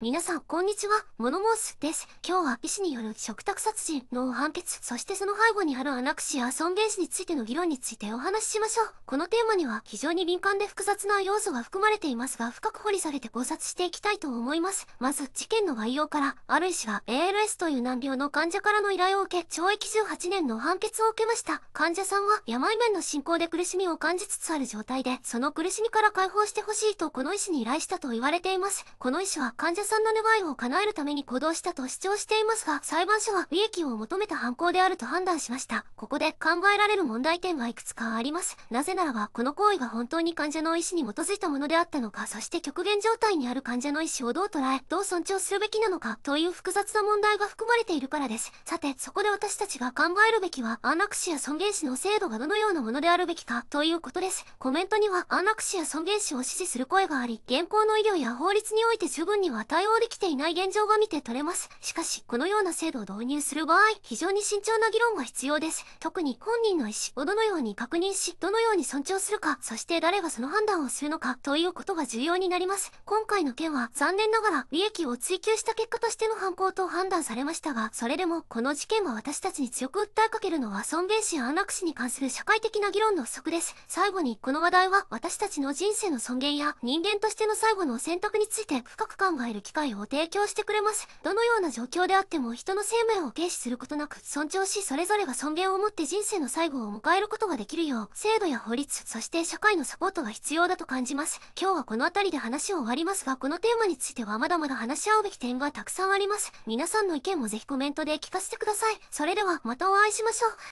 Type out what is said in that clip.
皆さん、こんにちは、モノモースです。今日は、医師による食卓殺人の判決、そしてその背後にあるアナクシア尊厳死についての議論についてお話ししましょう。このテーマには、非常に敏感で複雑な要素が含まれていますが、深く掘り下げて考察していきたいと思います。まず、事件の概要から、ある医師が ALS という難病の患者からの依頼を受け、懲役18年の判決を受けました。患者さんは、病面の進行で苦しみを感じつつある状態で、その苦しみから解放してほしいと、この医師に依頼したと言われています。この医師は、患者さんの願いを叶えるために行動したと主張していますが、裁判所は利益を求めた犯行であると判断しました。ここで考えられる問題点はいくつかあります。なぜならば、この行為が本当に患者の意思に基づいたものであったのか、そして極限状態にある患者の意思をどう捉え、どう尊重するべきなのか、という複雑な問題が含まれているからです。さて、そこで私たちが考えるべきは、安楽死や尊厳死の制度がどのようなものであるべきか、ということです。コメントには、安楽死や尊厳死を支持する声があり、現行の医療や法律において十分には対対応できていない現状が見て取れます。しかし、このような制度を導入する場合、非常に慎重な議論が必要です。特に本人の意思をどのように確認し、どのように尊重するか、そして誰がその判断をするのか、ということが重要になります。今回の件は、残念ながら、利益を追求した結果としての犯行と判断されましたが、それでも、この事件は私たちに強く訴えかけるのは、尊厳死安楽死に関する社会的な議論の不足です。最後に、この話題は、私たちの人生の尊厳や、人間としての最後の選択について深く考える機会を提供してくれます。どのような状況であっても人の生命を軽視することなく、尊重しそれぞれが尊厳を持って人生の最後を迎えることができるよう、制度や法律、そして社会のサポートが必要だと感じます。今日はこの辺りで話を終わりますが、このテーマについてはまだまだ話し合うべき点がたくさんあります。皆さんの意見もぜひコメントで聞かせてください。それではまたお会いしましょう。